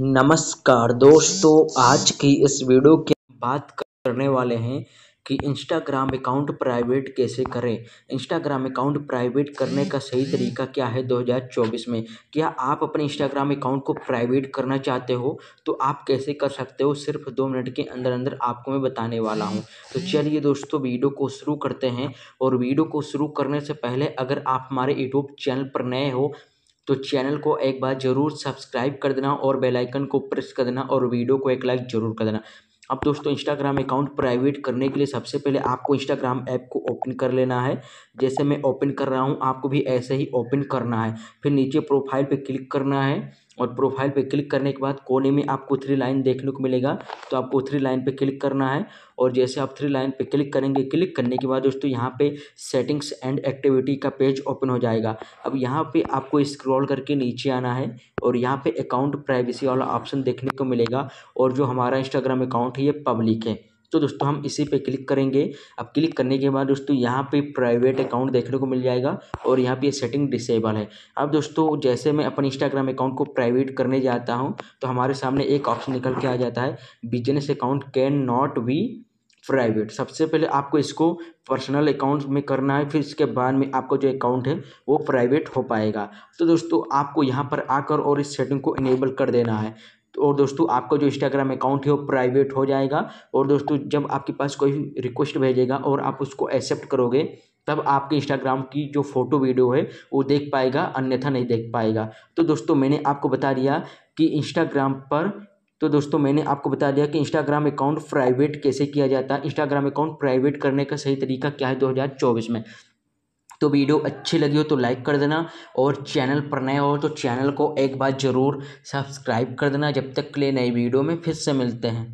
नमस्कार दोस्तों आज की इस वीडियो की बात करने वाले हैं कि इंस्टाग्राम अकाउंट प्राइवेट कैसे करें इंस्टाग्राम अकाउंट प्राइवेट करने का सही तरीका क्या है 2024 में क्या आप अपने इंस्टाग्राम अकाउंट को प्राइवेट करना चाहते हो तो आप कैसे कर सकते हो सिर्फ दो मिनट के अंदर अंदर आपको मैं बताने वाला हूं तो चलिए दोस्तों वीडियो को शुरू करते हैं और वीडियो को शुरू करने से पहले अगर आप हमारे यूट्यूब चैनल पर नए हो तो चैनल को एक बार ज़रूर सब्सक्राइब कर देना और बेल आइकन को प्रेस कर देना और वीडियो को एक लाइक ज़रूर कर देना अब दोस्तों इंस्टाग्राम अकाउंट प्राइवेट करने के लिए सबसे पहले आपको इंस्टाग्राम ऐप को ओपन कर लेना है जैसे मैं ओपन कर रहा हूँ आपको भी ऐसे ही ओपन करना है फिर नीचे प्रोफाइल पर क्लिक करना है और प्रोफाइल पर क्लिक करने के बाद कोने में आपको थ्री लाइन देखने को मिलेगा तो आपको थ्री लाइन पर क्लिक करना है और जैसे आप थ्री लाइन पर क्लिक करेंगे क्लिक करने के बाद दोस्तों यहाँ पर सेटिंग्स एंड एक्टिविटी का पेज ओपन हो जाएगा अब यहाँ पर आपको स्क्रॉल करके नीचे आना है और यहाँ पर अकाउंट प्राइवेसी वाला ऑप्शन देखने को मिलेगा और जो हमारा इंस्टाग्राम अकाउंट है ये पब्लिक है तो दोस्तों हम इसी पे क्लिक करेंगे अब क्लिक करने के बाद दोस्तों यहाँ पे प्राइवेट अकाउंट देखने को मिल जाएगा और यहाँ पे सेटिंग डिसेबल है अब दोस्तों जैसे मैं अपने इंस्टाग्राम अकाउंट को प्राइवेट करने जाता हूँ तो हमारे सामने एक ऑप्शन निकल के आ जाता है business account can not be private सबसे पहले आपको इसको पर्सनल अकाउंट में करना है फिर इसके बाद में आपका जो अकाउंट है वो प्राइवेट हो पाएगा तो दोस्तों आपको यहाँ पर आकर और इस सेटिंग को इनेबल कर देना है और दोस्तों आपका जो इंस्टाग्राम अकाउंट है वो प्राइवेट हो जाएगा और दोस्तों जब आपके पास कोई रिक्वेस्ट भेजेगा और आप उसको एक्सेप्ट करोगे तब आपके इंस्टाग्राम की जो फ़ोटो वीडियो है वो देख पाएगा अन्यथा नहीं देख पाएगा तो दोस्तों मैंने आपको बता दिया कि इंस्टाग्राम पर तो दोस्तों मैंने आपको बता दिया कि इंस्टाग्राम अकाउंट प्राइवेट कैसे किया जाता है इंस्टाग्राम अकाउंट प्राइवेट करने का सही तरीका क्या है 2024 में तो वीडियो अच्छी लगी हो तो लाइक कर देना और चैनल पर नए हो तो चैनल को एक बार ज़रूर सब्सक्राइब कर देना जब तक के लिए नई वीडियो में फिर से मिलते हैं